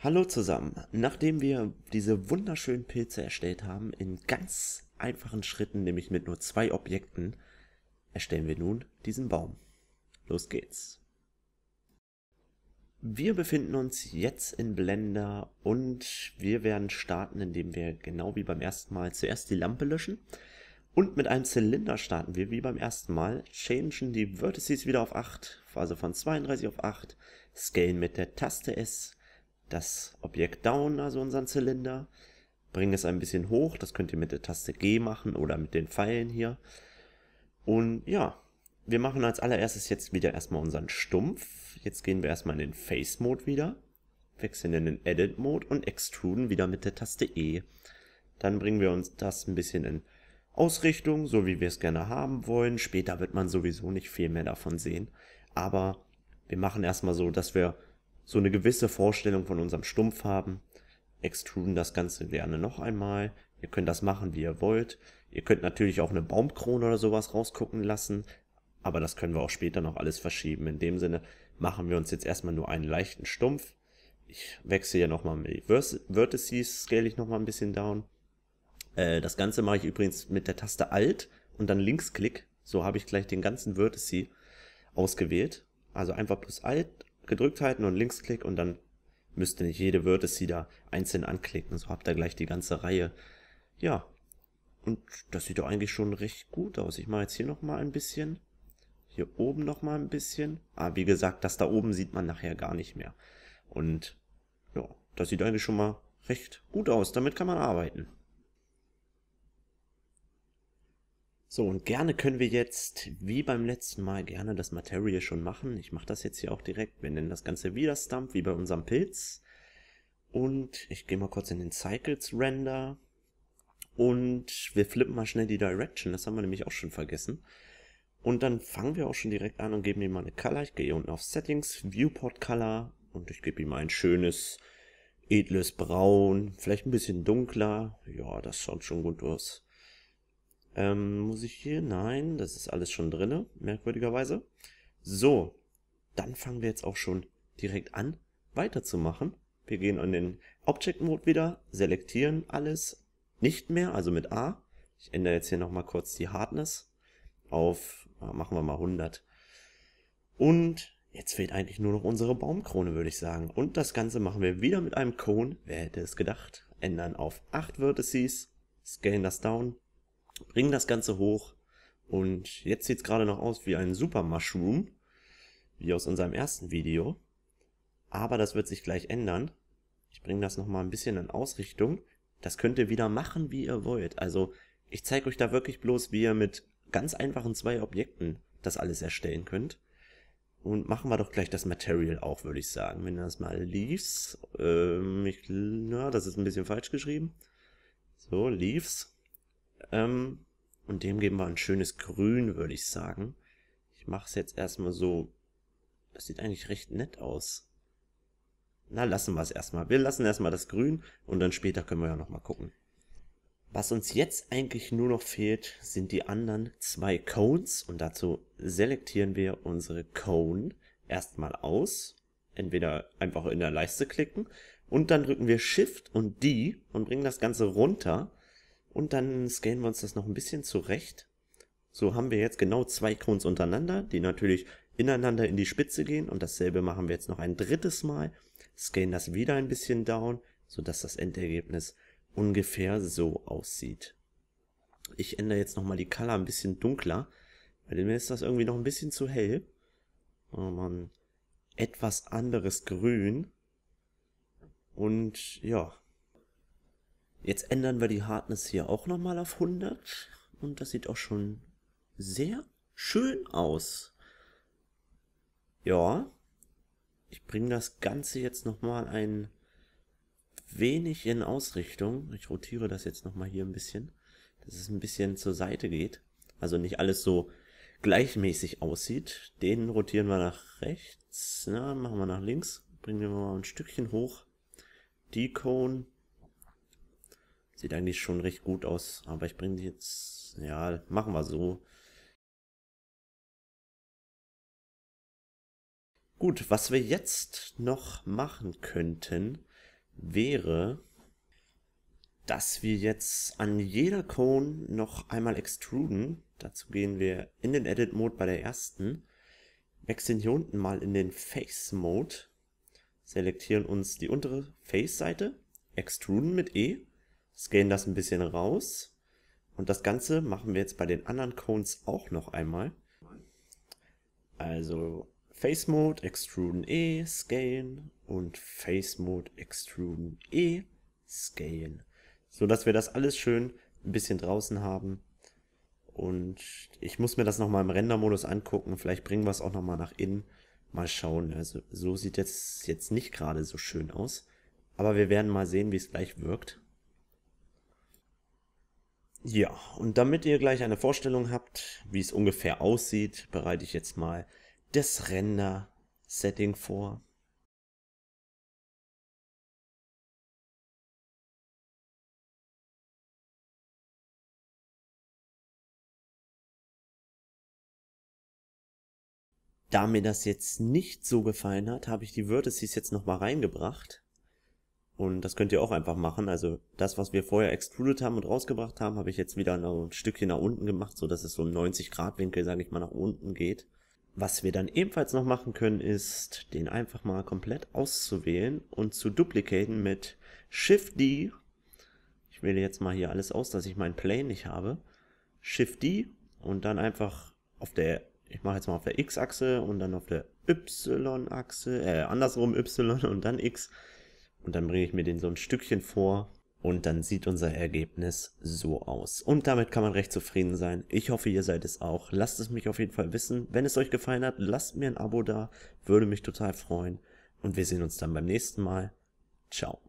Hallo zusammen. Nachdem wir diese wunderschönen Pilze erstellt haben, in ganz einfachen Schritten, nämlich mit nur zwei Objekten, erstellen wir nun diesen Baum. Los geht's. Wir befinden uns jetzt in Blender und wir werden starten, indem wir genau wie beim ersten Mal zuerst die Lampe löschen. Und mit einem Zylinder starten wir wie beim ersten Mal, changen die Vertices wieder auf 8, also von 32 auf 8, scalen mit der Taste S das Objekt down, also unseren Zylinder, bringen es ein bisschen hoch. Das könnt ihr mit der Taste G machen oder mit den Pfeilen hier. Und ja, wir machen als allererstes jetzt wieder erstmal unseren Stumpf. Jetzt gehen wir erstmal in den Face Mode wieder, wechseln in den Edit Mode und extruden wieder mit der Taste E. Dann bringen wir uns das ein bisschen in Ausrichtung, so wie wir es gerne haben wollen. Später wird man sowieso nicht viel mehr davon sehen. Aber wir machen erstmal so, dass wir so eine gewisse Vorstellung von unserem Stumpf haben, extruden das Ganze gerne noch einmal. Ihr könnt das machen, wie ihr wollt. Ihr könnt natürlich auch eine Baumkrone oder sowas rausgucken lassen, aber das können wir auch später noch alles verschieben. In dem Sinne machen wir uns jetzt erstmal nur einen leichten Stumpf. Ich wechsle ja nochmal mit Vertices, scale ich nochmal ein bisschen down. Äh, das Ganze mache ich übrigens mit der Taste Alt und dann Linksklick. So habe ich gleich den ganzen Vertice ausgewählt. Also einfach plus Alt gedrückt halten und Linksklick und dann müsste nicht jede da einzeln anklicken. So habt ihr gleich die ganze Reihe. Ja, und das sieht doch eigentlich schon recht gut aus. Ich mache jetzt hier nochmal ein bisschen. Hier oben nochmal ein bisschen. Aber ah, wie gesagt, das da oben sieht man nachher gar nicht mehr. Und ja, das sieht eigentlich schon mal recht gut aus. Damit kann man arbeiten. So, und gerne können wir jetzt, wie beim letzten Mal, gerne das Material schon machen. Ich mache das jetzt hier auch direkt. Wir nennen das Ganze wieder Stump, wie bei unserem Pilz. Und ich gehe mal kurz in den Cycles Render. Und wir flippen mal schnell die Direction. Das haben wir nämlich auch schon vergessen. Und dann fangen wir auch schon direkt an und geben ihm mal eine Color. Ich gehe hier unten auf Settings, Viewport Color. Und ich gebe ihm ein schönes, edles Braun. Vielleicht ein bisschen dunkler. Ja, das schaut schon gut aus. Ähm, muss ich hier? Nein, das ist alles schon drin, merkwürdigerweise. So, dann fangen wir jetzt auch schon direkt an, weiterzumachen. Wir gehen in den Object Mode wieder, selektieren alles, nicht mehr, also mit A. Ich ändere jetzt hier nochmal kurz die Hardness auf, ah, machen wir mal 100. Und jetzt fehlt eigentlich nur noch unsere Baumkrone, würde ich sagen. Und das Ganze machen wir wieder mit einem Cone, wer hätte es gedacht, ändern auf 8 Vertices, scalen das down bringen das Ganze hoch und jetzt sieht es gerade noch aus wie ein Super Mushroom, wie aus unserem ersten Video. Aber das wird sich gleich ändern. Ich bringe das nochmal ein bisschen in Ausrichtung. Das könnt ihr wieder machen, wie ihr wollt. Also ich zeige euch da wirklich bloß, wie ihr mit ganz einfachen zwei Objekten das alles erstellen könnt. Und machen wir doch gleich das Material auch, würde ich sagen. Wenn ihr das mal Leaves, ähm, ich, na, das ist ein bisschen falsch geschrieben. So, Leaves. Ähm, und dem geben wir ein schönes Grün, würde ich sagen. Ich mache es jetzt erstmal so. Das sieht eigentlich recht nett aus. Na, lassen wir es erstmal. Wir lassen erstmal das Grün und dann später können wir ja nochmal gucken. Was uns jetzt eigentlich nur noch fehlt, sind die anderen zwei Cones und dazu selektieren wir unsere Cone erstmal aus. Entweder einfach in der Leiste klicken und dann drücken wir Shift und D und bringen das Ganze runter und dann scannen wir uns das noch ein bisschen zurecht. So haben wir jetzt genau zwei Cones untereinander, die natürlich ineinander in die Spitze gehen. Und dasselbe machen wir jetzt noch ein drittes Mal. Scannen das wieder ein bisschen down, sodass das Endergebnis ungefähr so aussieht. Ich ändere jetzt nochmal die Color ein bisschen dunkler, weil mir ist das irgendwie noch ein bisschen zu hell. Oh man, etwas anderes Grün. Und ja, Jetzt ändern wir die Hardness hier auch nochmal auf 100 und das sieht auch schon sehr schön aus. Ja, ich bringe das Ganze jetzt nochmal ein wenig in Ausrichtung. Ich rotiere das jetzt nochmal hier ein bisschen, dass es ein bisschen zur Seite geht. Also nicht alles so gleichmäßig aussieht. Den rotieren wir nach rechts, na, machen wir nach links, bringen wir mal ein Stückchen hoch. Die Cone Sieht eigentlich schon recht gut aus, aber ich bringe die jetzt, ja, machen wir so. Gut, was wir jetzt noch machen könnten, wäre, dass wir jetzt an jeder Cone noch einmal extruden. Dazu gehen wir in den Edit Mode bei der ersten, wechseln hier unten mal in den Face Mode, selektieren uns die untere Face Seite, extruden mit E scalen das ein bisschen raus. Und das Ganze machen wir jetzt bei den anderen Cones auch noch einmal. Also Face Mode, Extruden E, Scalen und Face Mode, Extruden E, Scalen. So dass wir das alles schön ein bisschen draußen haben. Und ich muss mir das nochmal im Render-Modus angucken. Vielleicht bringen wir es auch nochmal nach innen. Mal schauen. Also so sieht es jetzt nicht gerade so schön aus. Aber wir werden mal sehen, wie es gleich wirkt. Ja, und damit ihr gleich eine Vorstellung habt, wie es ungefähr aussieht, bereite ich jetzt mal das Render-Setting vor. Da mir das jetzt nicht so gefallen hat, habe ich die Vertices jetzt nochmal reingebracht. Und das könnt ihr auch einfach machen. Also das, was wir vorher extruded haben und rausgebracht haben, habe ich jetzt wieder ein Stückchen nach unten gemacht, so dass es so im 90 Grad Winkel, sage ich mal, nach unten geht. Was wir dann ebenfalls noch machen können, ist, den einfach mal komplett auszuwählen und zu duplicaten mit Shift D. Ich wähle jetzt mal hier alles aus, dass ich meinen Plane nicht habe. Shift D und dann einfach auf der, ich mache jetzt mal auf der X-Achse und dann auf der Y-Achse, äh, andersrum Y und dann X und dann bringe ich mir den so ein Stückchen vor und dann sieht unser Ergebnis so aus. Und damit kann man recht zufrieden sein. Ich hoffe, ihr seid es auch. Lasst es mich auf jeden Fall wissen. Wenn es euch gefallen hat, lasst mir ein Abo da. Würde mich total freuen. Und wir sehen uns dann beim nächsten Mal. Ciao.